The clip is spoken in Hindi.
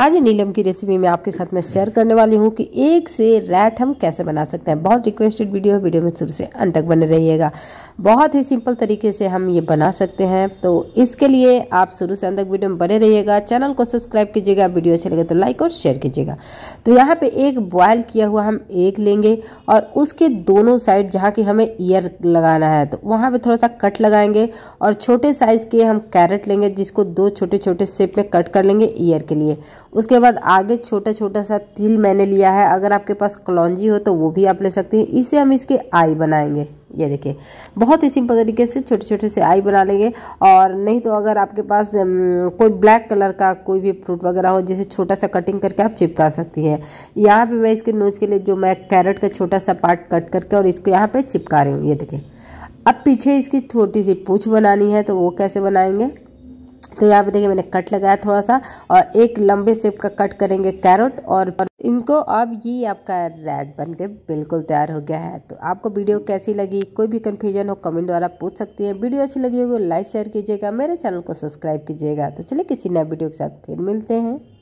आज नीलम की रेसिपी में आपके साथ मैं शेयर करने वाली हूँ कि एक से रैट हम कैसे बना सकते हैं बहुत रिक्वेस्टेड वीडियो है वीडियो में शुरू से अंत तक बने रहिएगा बहुत ही सिंपल तरीके से हम ये बना सकते हैं तो इसके लिए आप शुरू से अंदर वीडियो में बने रहिएगा चैनल को सब्सक्राइब कीजिएगा वीडियो अच्छा लगे तो लाइक और शेयर कीजिएगा तो यहाँ पे एक बॉयल किया हुआ हम एक लेंगे और उसके दोनों साइड जहाँ की हमें ईयर लगाना है तो वहाँ पर थोड़ा सा कट लगाएंगे और छोटे साइज़ के हम कैरेट लेंगे जिसको दो छोटे छोटे शेप में कट कर लेंगे ईयर के लिए उसके बाद आगे छोटा छोटा सा तिल मैंने लिया है अगर आपके पास कलौजी हो तो वो भी आप ले सकते हैं इसे हम इसके आई बनाएंगे ये देखिए बहुत ही सिंपल तरीके से छोटे छोटे से आई बना लेंगे और नहीं तो अगर आपके पास कोई ब्लैक कलर का कोई भी फ्रूट वगैरह हो जैसे छोटा सा कटिंग करके आप चिपका सकती हैं यहाँ पे मैं इसके नोज के लिए जो मैं कैरेट का छोटा सा पार्ट कट करके और इसको यहाँ पे चिपका रही हूँ ये देखिए अब पीछे इसकी छोटी सी पूछ बनानी है तो वो कैसे बनाएंगे तो यहाँ पे देखिए मैंने कट लगाया थोड़ा सा और एक लंबे सेप का कट करेंगे कैरेट और इनको अब ये आपका रेड बन के बिल्कुल तैयार हो गया है तो आपको वीडियो कैसी लगी कोई भी कन्फ्यूजन हो कमेंट द्वारा पूछ सकती है वीडियो अच्छी लगी होगी लाइक शेयर कीजिएगा मेरे चैनल को सब्सक्राइब कीजिएगा तो चलिए किसी नए वीडियो के साथ फिर मिलते हैं